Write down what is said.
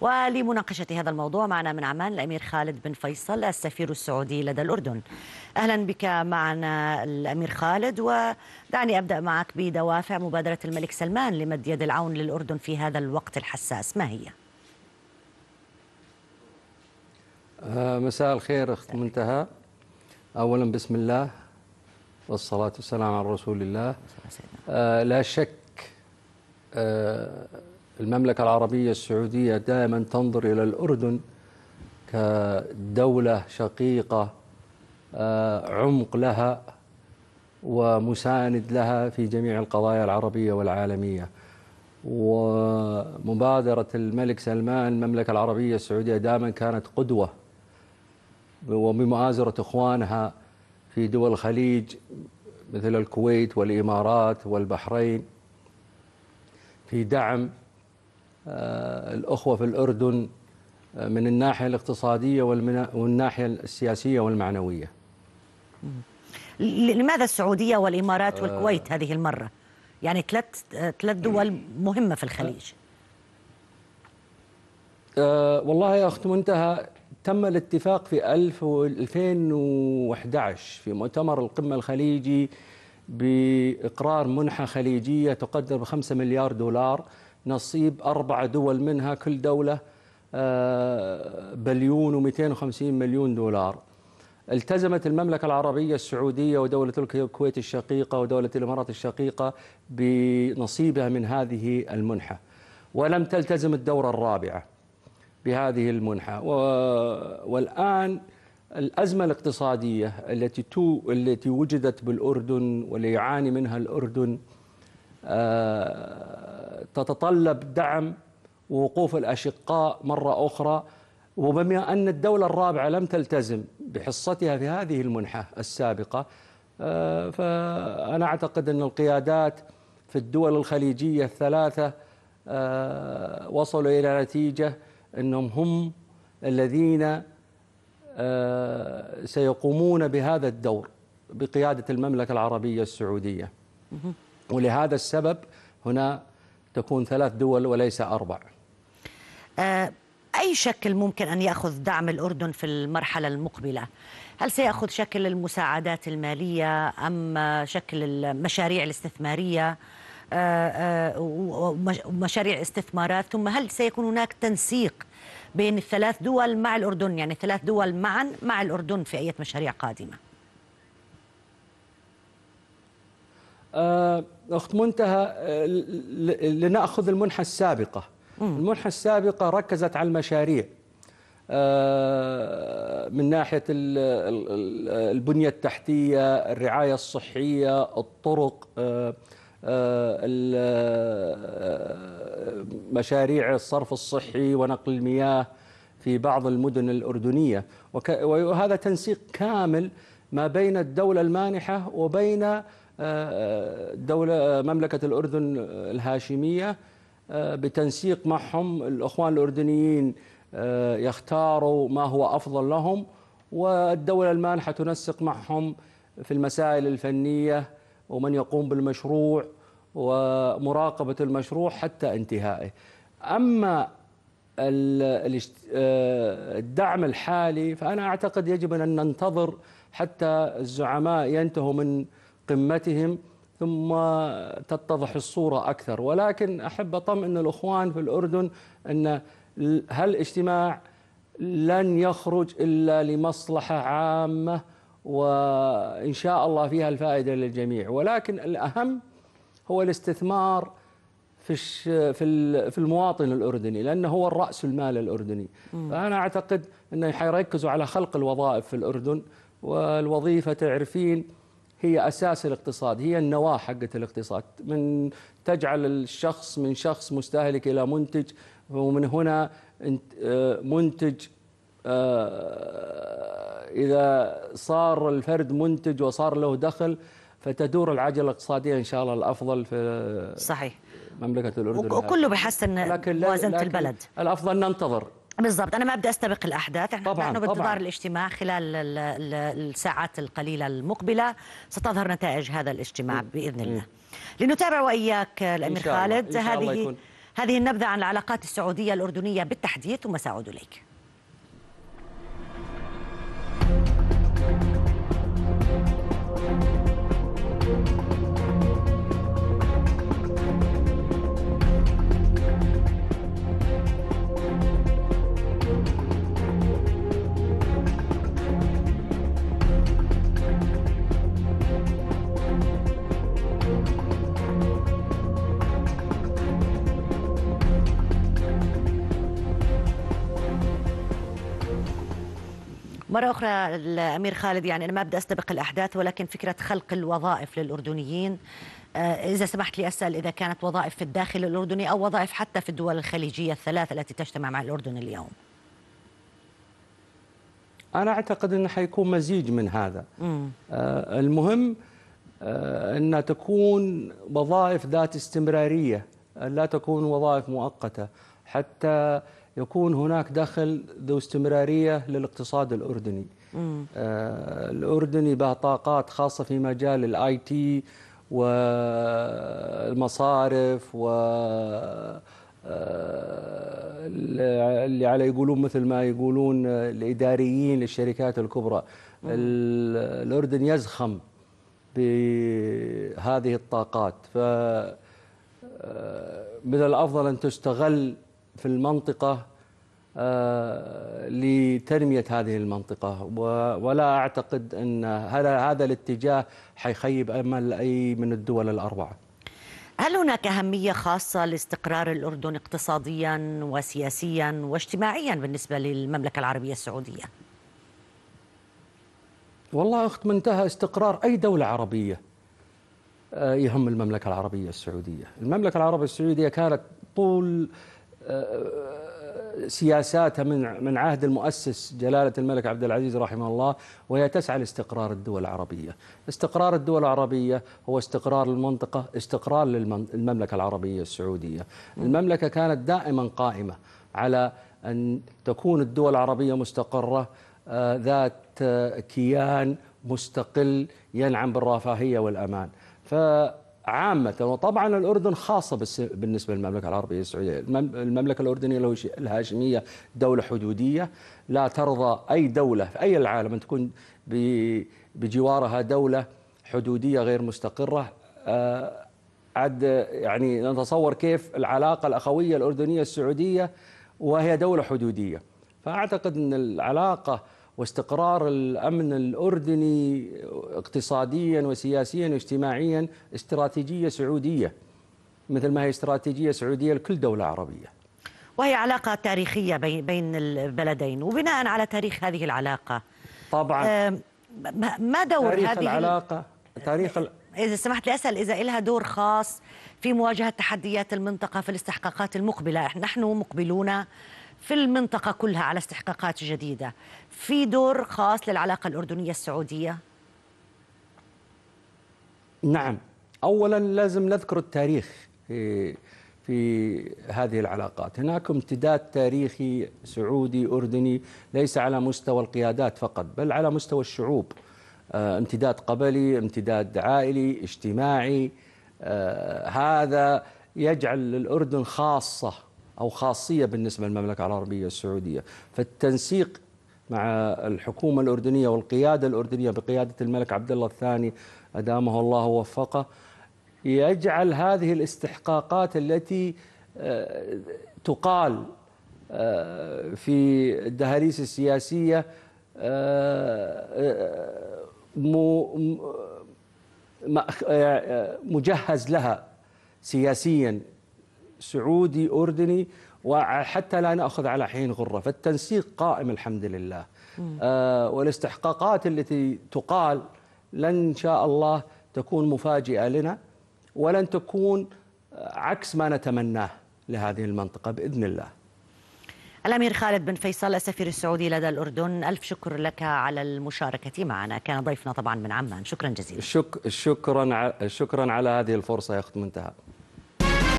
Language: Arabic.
ولمناقشة هذا الموضوع معنا من عمان الأمير خالد بن فيصل السفير السعودي لدى الأردن أهلا بك معنا الأمير خالد ودعني أبدأ معك بدوافع مبادرة الملك سلمان لمد يد العون للأردن في هذا الوقت الحساس ما هي؟ آه، مساء الخير أخت منتهى أولا بسم الله والصلاة والسلام على رسول الله آه، لا شك آه، المملكة العربية السعودية دائما تنظر إلى الأردن كدولة شقيقة آه، عمق لها ومساند لها في جميع القضايا العربية والعالمية ومبادرة الملك سلمان المملكة العربية السعودية دائما كانت قدوة وبمؤازرة إخوانها في دول الخليج مثل الكويت والإمارات والبحرين في دعم آه، الأخوة في الأردن آه، من الناحية الاقتصادية والناحية السياسية والمعنوية لماذا السعودية والإمارات آه، والكويت هذه المرة؟ يعني ثلاث ثلاث دول مهمة في الخليج والله يا أخت منتهى تم الاتفاق في 2011 في مؤتمر القمة الخليجي بإقرار منحة خليجية تقدر ب 5 مليار دولار نصيب أربع دول منها كل دولة آه، بليون و250 مليون دولار التزمت المملكة العربية السعودية ودولة الكويت الشقيقة ودولة الإمارات الشقيقة بنصيبها من هذه المنحة ولم تلتزم الدورة الرابعة بهذه المنحة والآن الأزمة الاقتصادية التي تو التي وجدت بالأردن واللي يعاني منها الأردن آه تتطلب دعم ووقوف الأشقاء مرة أخرى وبما أن الدولة الرابعة لم تلتزم بحصتها في هذه المنحة السابقة آه، فأنا أعتقد أن القيادات في الدول الخليجية الثلاثة آه، وصلوا إلى نتيجة أنهم هم الذين آه، سيقومون بهذا الدور بقيادة المملكة العربية السعودية ولهذا السبب هنا تكون ثلاث دول وليس أربع آه، أي شكل ممكن أن يأخذ دعم الأردن في المرحلة المقبلة؟ هل سيأخذ شكل المساعدات المالية أم شكل المشاريع الاستثمارية آه، آه، ومشاريع استثمارات ثم هل سيكون هناك تنسيق بين الثلاث دول مع الأردن يعني ثلاث دول معا مع الأردن في أي مشاريع قادمة؟ آه، اخت منتهى آه، لناخذ المنحه السابقه المنحه السابقه ركزت على المشاريع آه، من ناحيه البنيه التحتيه الرعايه الصحيه الطرق مشاريع الصرف الصحي ونقل المياه في بعض المدن الأردنية وهذا تنسيق كامل ما بين الدولة المانحة وبين آه، آه، دولة آه، مملكة الأردن الهاشمية بتنسيق معهم الأخوان الأردنيين يختاروا ما هو أفضل لهم والدولة المانحة تنسق معهم في المسائل الفنية ومن يقوم بالمشروع ومراقبة المشروع حتى انتهائه أما الدعم الحالي فأنا أعتقد يجب أن ننتظر حتى الزعماء ينتهوا من قمتهم ثم تتضح الصورة أكثر ولكن أحب أطمئن الأخوان في الأردن أن هالاجتماع لن يخرج إلا لمصلحة عامة وإن شاء الله فيها الفائدة للجميع ولكن الأهم هو الاستثمار في في المواطن الاردني لانه هو الراس المال الاردني فانا اعتقد انه حيركزوا على خلق الوظائف في الاردن والوظيفه تعرفين هي اساس الاقتصاد هي النواه حقه الاقتصاد من تجعل الشخص من شخص مستهلك الى منتج ومن هنا آه، منتج آه، اذا صار الفرد منتج وصار له دخل فتدور العجله الاقتصاديه ان شاء الله الافضل في صحيح مملكه الاردن وكله بيحسن موازنه البلد الافضل ننتظر بالضبط انا ما بدي استبق الاحداث طبعا نحن بانتظار الاجتماع خلال الساعات القليله المقبله ستظهر نتائج هذا الاجتماع م. باذن الله م. لنتابع واياك الامير خالد هذه هذه النبذه عن العلاقات السعوديه الاردنيه بالتحديد ثم ساعود اليك مرة أخرى الأمير خالد يعني أنا ما بدي أستبق الأحداث ولكن فكرة خلق الوظائف للأردنيين آه، إذا سمحت لي أسأل إذا كانت وظائف في الداخل الأردني أو وظائف حتى في الدول الخليجية الثلاثة التي تجتمع مع الأردن اليوم أنا أعتقد أنه حيكون مزيج من هذا مم. آه المهم آه أن تكون وظائف ذات استمرارية لا تكون وظائف مؤقتة حتى آه يكون هناك دخل ذو استمرارية للاقتصاد الأردني آه الأردني به طاقات خاصة في مجال الاي تي والمصارف و آه، اللي على يقولون مثل ما يقولون الإداريين للشركات الكبرى الأردن يزخم بهذه الطاقات ف آه، من الأفضل أن تستغل في المنطقة آه، لتنمية هذه المنطقة ولا أعتقد أن هذا الاتجاه حيخيب أمل أي من الدول الأربعة هل هناك أهمية خاصة لاستقرار الأردن اقتصاديا وسياسيا واجتماعيا بالنسبة للمملكة العربية السعودية؟ والله أخت منتهى استقرار أي دولة عربية آه، يهم المملكة العربية السعودية المملكة العربية السعودية كانت طول سياساتها من من عهد المؤسس جلالة الملك عبد العزيز رحمه الله وهي تسعى لاستقرار الدول العربية استقرار الدول العربية هو استقرار المنطقة استقرار للمملكة العربية السعودية المملكة كانت دائما قائمة على أن تكون الدول العربية مستقرة آه، ذات آه، كيان مستقل ينعم بالرفاهية والأمان ف عامة وطبعا الأردن خاصة بالنسبة للمملكة العربية السعودية المملكة الأردنية الهاشمية دولة حدودية لا ترضى أي دولة في أي العالم أن تكون بجوارها دولة حدودية غير مستقرة آه، عد يعني نتصور كيف العلاقة الأخوية الأردنية السعودية وهي دولة حدودية فأعتقد أن العلاقة واستقرار الأمن الأردني اقتصاديا وسياسيا واجتماعيا استراتيجية سعودية مثل ما هي استراتيجية سعودية لكل دولة عربية وهي علاقة تاريخية بين البلدين وبناء على تاريخ هذه العلاقة طبعا آه، ما دور تاريخ هذه العلاقة تاريخ إذا سمحت لي أسأل إذا لها دور خاص في مواجهة تحديات المنطقة في الاستحقاقات المقبلة نحن مقبلون في المنطقة كلها على استحقاقات جديدة في دور خاص للعلاقة الأردنية السعودية؟ نعم أولا لازم نذكر التاريخ في, إيه، في هذه العلاقات هناك امتداد تاريخي سعودي أردني ليس على مستوى القيادات فقط بل على مستوى الشعوب آه، امتداد قبلي امتداد عائلي اجتماعي آه، هذا يجعل الأردن خاصة أو خاصية بالنسبة للمملكة العربية السعودية فالتنسيق مع الحكومة الأردنية والقيادة الأردنية بقيادة الملك عبد الله الثاني أدامه الله ووفقه يجعل هذه الاستحقاقات التي آه، تقال آه، في الدهاليز السياسية آه، مجهز لها سياسيا سعودي أردني وحتى لا نأخذ على حين غرة فالتنسيق قائم الحمد لله آه، والاستحقاقات التي تقال لن إن شاء الله تكون مفاجئة لنا ولن تكون آه، عكس ما نتمناه لهذه المنطقة بإذن الله الأمير خالد بن فيصل السفير السعودي لدى الأردن ألف شكر لك على المشاركة معنا كان ضيفنا طبعا من عمان شكرا جزيلا شك شكرا شكرا على هذه الفرصة يا أخت منتهى